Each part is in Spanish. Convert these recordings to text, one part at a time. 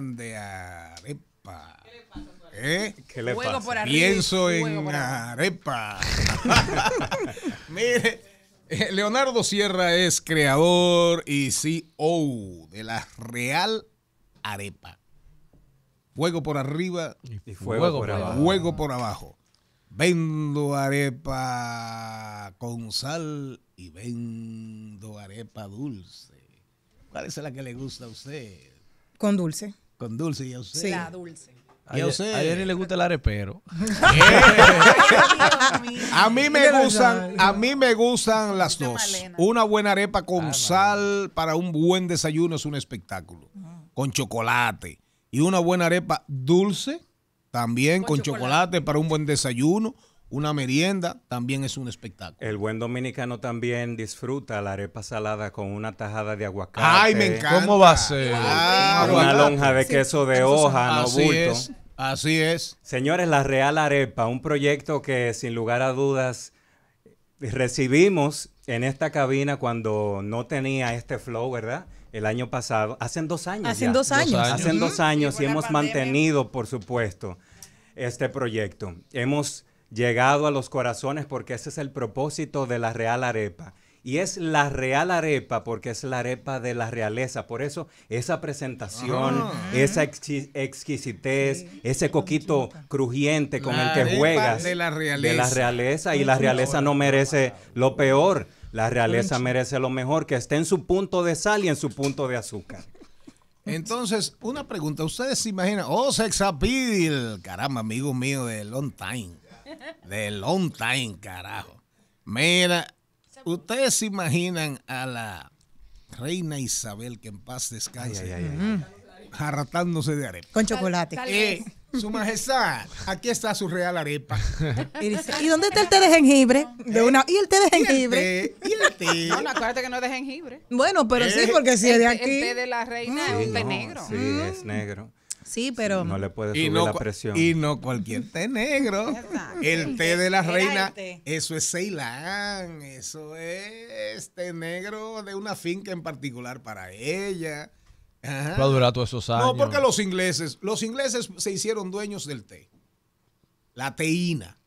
de arepa. ¿Qué le pasa? ¿Eh? Pienso en arepa. Mire, eh, Leonardo Sierra es creador y CEO de la Real Arepa. Fuego por arriba y Fuego por abajo. Vendo arepa con sal y vendo arepa dulce. ¿Cuál es la que le gusta a usted? Con dulce. Con dulce y sé. dulce. A, le gusta el arepero. a mí me gustan, a mí me gustan las dos. Una buena arepa con ah, sal para un buen desayuno es un espectáculo. Con chocolate. Y una buena arepa dulce también con, chocolate para un buen desayuno una merienda también es un espectáculo. El buen dominicano también disfruta la arepa salada con una tajada de aguacate. Ay, me encanta. ¿Cómo va a ser? una lonja de queso de hoja, no bulto. Es. Así es. Señores, la Real Arepa, un proyecto que sin lugar a dudas recibimos en esta cabina cuando no tenía este flow, ¿verdad? El año pasado, hacen dos años. Hacen dos años. Hacen dos años y, hemos mantenido, por supuesto, este proyecto. Hemos llegado a los corazones porque ese es el propósito de la Real Arepa. Y es la real arepa porque es la arepa de la realeza. Por eso esa presentación, ah. esa exquisitez, ese coquito crujiente con el que juegas. De la realeza. De la realeza. Y la realeza no merece lo peor. La realeza merece lo mejor, que esté en su punto de sal y en su punto de azúcar. Entonces, una pregunta. ¿Ustedes se imaginan? Oh, Sexapidil. Caramba, amigo mío de Long Time. De long time, carajo. Mira, ustedes se imaginan a la reina Isabel que en paz descanse. Jarratándose de arepa. Con chocolate. Eh, su majestad, aquí está su real arepa. Y, dice, dónde está el té de jengibre? Eh, de una, ¿Y el té de jengibre? ¿Y No, no, acuérdate que no es de jengibre. Bueno, pero sí, porque si es de aquí. El té de la reina es un té negro. Sí, es mm. negro. Sí, pero. no le puede subir y no, la presión. Y no cualquier té negro. el té de la reina, eso es Ceilán, eso es té negro de una finca en particular para ella. Va durar todos esos años. No, porque los ingleses, los ingleses se hicieron dueños del té. La teína.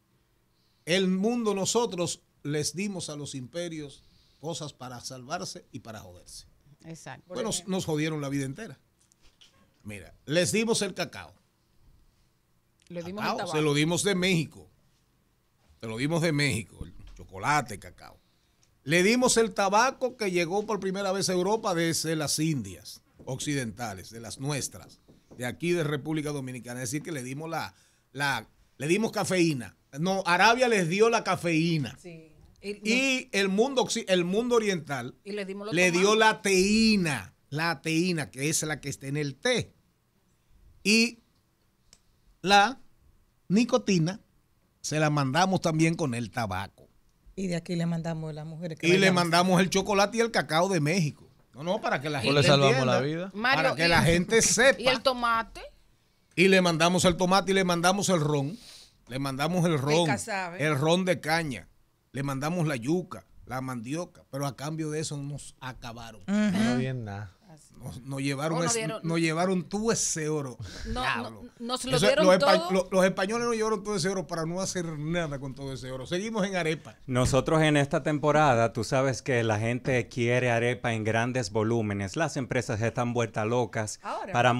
El mundo, nosotros les dimos a los imperios cosas para salvarse y para joderse. Exacto. Bueno, nos jodieron la vida entera. Mira, les dimos el cacao. Le dimos el Se lo dimos de México. Se lo dimos de México, chocolate, cacao. Le dimos el tabaco que llegó por primera vez a Europa desde las Indias occidentales, de las nuestras, de aquí de República Dominicana. Es decir, que le dimos la, la le dimos cafeína. No, Arabia les dio la cafeína. Sí. Y, el mundo el mundo oriental le dio la teína la teína, que es la que está en el té, y la nicotina se la mandamos también con el tabaco. Y de aquí le mandamos las mujeres. Que y le mandamos el chocolate y el cacao de México. No, no, para que la gente. le salvamos la vida. para que la gente sepa. ¿Y el tomate? Y le mandamos el tomate y le mandamos el ron. Le mandamos el ron. El ron de caña. Le mandamos la yuca, la mandioca. Pero a cambio de eso nos acabaron. No bien nada. Pues, nos, llevaron, no, llevaron todo ese oro. No, los, españoles nos llevaron todo ese oro para no hacer nada con todo ese oro. Seguimos en arepa. Nosotros en esta temporada, tú sabes que la gente quiere arepa en grandes volúmenes. Las empresas están vueltas locas para,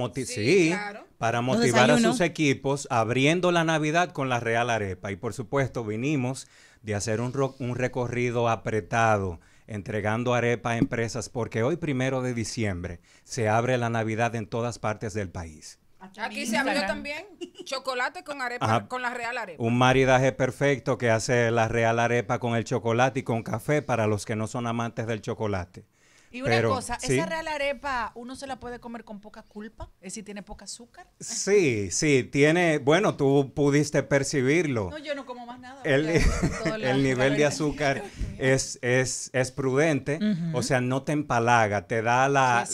para motivar a sus equipos abriendo la Navidad con la Real Arepa. Y por supuesto, vinimos de hacer un recorrido apretado entregando arepa a empresas, porque hoy primero de diciembre se abre la Navidad en todas partes del país. Aquí se abrió también chocolate con arepa, con la real arepa. Un maridaje perfecto que hace la real arepa con el chocolate y con café para los que no son amantes del chocolate. Y una cosa, ¿esa real arepa uno se la puede comer con poca culpa? ¿Es si tiene poca azúcar? Sí, sí, tiene, bueno, tú pudiste percibirlo. No, yo no como más nada. El, nivel de azúcar es, es, prudente, o sea, no te empalaga, te da la,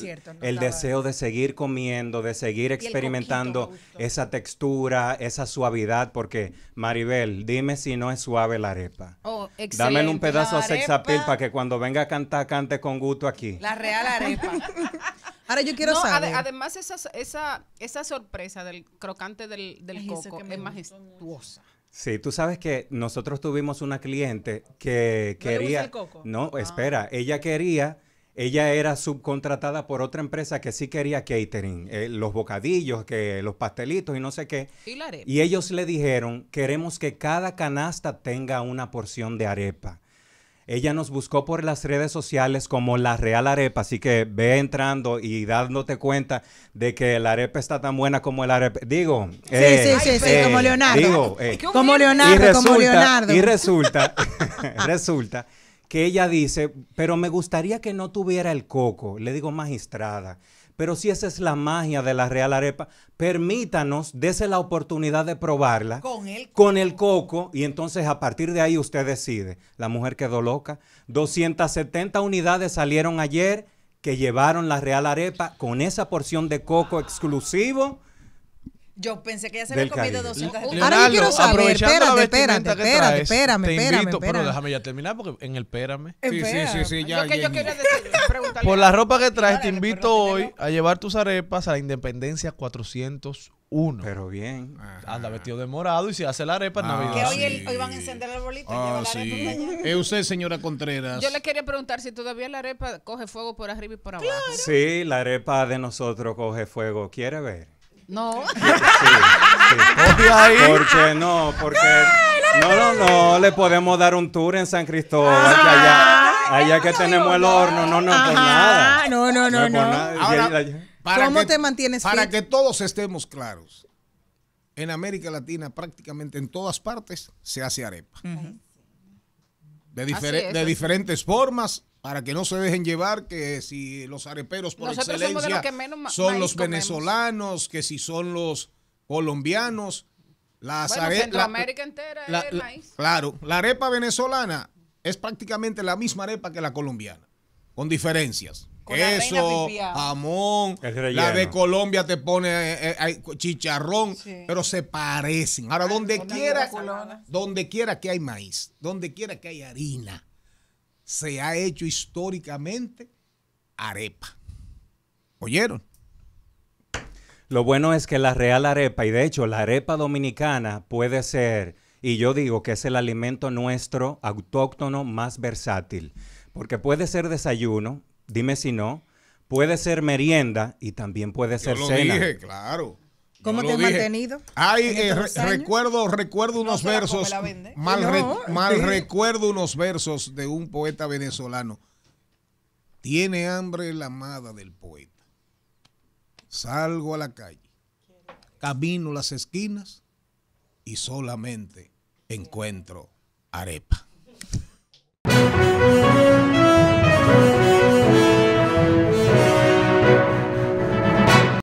el deseo de seguir comiendo, de seguir experimentando esa textura, esa suavidad, porque Maribel, dime si no es suave la arepa. Oh, Dame un pedazo a sexapil para que cuando venga a cantar, cante con gusto aquí. La real arepa. Ahora yo quiero saber. además, esa, esa, esa sorpresa del crocante del, del coco es majestuosa. Sí, tú sabes que nosotros tuvimos una cliente que quería. el coco? No, ah. espera, ella quería ella era subcontratada por otra empresa que sí quería catering, eh, los bocadillos, que, los pastelitos y no sé qué. Y, ellos le dijeron, queremos que cada canasta tenga una porción de arepa. Ella nos buscó por las redes sociales como La Real Arepa, así que ve entrando y dándote cuenta de que la arepa está tan buena como el arepa. Digo, eh, eh, como Leonardo. Digo, como Leonardo, resulta, como Leonardo. Y resulta, resulta que ella dice, pero me gustaría que no tuviera el coco. Le digo, magistrada, pero si esa es la magia de la Real Arepa, permítanos, dese la oportunidad de probarla con el, con el coco y entonces a partir de ahí usted decide. La mujer quedó loca. 270 unidades salieron ayer que llevaron la Real Arepa con esa porción de coco exclusivo yo pensé que ya se había comido 200. Ahora yo quiero saber, espérate, espérate, espérate, espérame, espérame, Pero déjame ya terminar porque en el espérame. Sí, sí, sí, sí, Yo, Por la ropa que traes, te invito hoy a llevar tus arepas a la Independencia 401. Pero bien. Anda vestido de morado y si hace la arepa en ah, Navidad. Que hoy, hoy van a encender el bolito. Ah, es usted, señora Contreras. Yo le quería preguntar si todavía la arepa coge fuego por arriba y por abajo. Sí, la arepa de nosotros coge fuego. ¿Quiere ver? No. Sí, no? Porque. No, no, no, le podemos dar un tour en San Cristóbal, ah, allá, que tenemos el horno, no, no, por nada. No, no, no, no. ¿Cómo te mantienes Para que todos estemos claros, en América Latina, prácticamente en todas partes, se hace arepa. de diferentes formas, para que no se dejen llevar que si los areperos por excelencia son los venezolanos, que si son los colombianos. Las bueno, Centroamérica entera es el maíz. Claro, la arepa venezolana es prácticamente la misma arepa que la colombiana, con diferencias. eso Queso, jamón, la de Colombia te pone eh, eh, chicharrón, pero se parecen. Ahora, donde quiera, donde quiera que hay maíz, donde quiera que hay harina, se ha hecho históricamente arepa. ¿Oyeron? Lo bueno es que la real arepa, y de hecho la arepa dominicana puede ser, y yo digo que es el alimento nuestro autóctono más versátil, porque puede ser desayuno, dime si no, puede ser merienda y también puede ser lo claro. ¿Cómo te has mantenido? Ay, eh, recuerdo, recuerdo unos versos. Mal, mal recuerdo unos versos de un poeta venezolano. Tiene hambre la amada del poeta. Salgo a la calle, camino las esquinas y solamente encuentro arepa.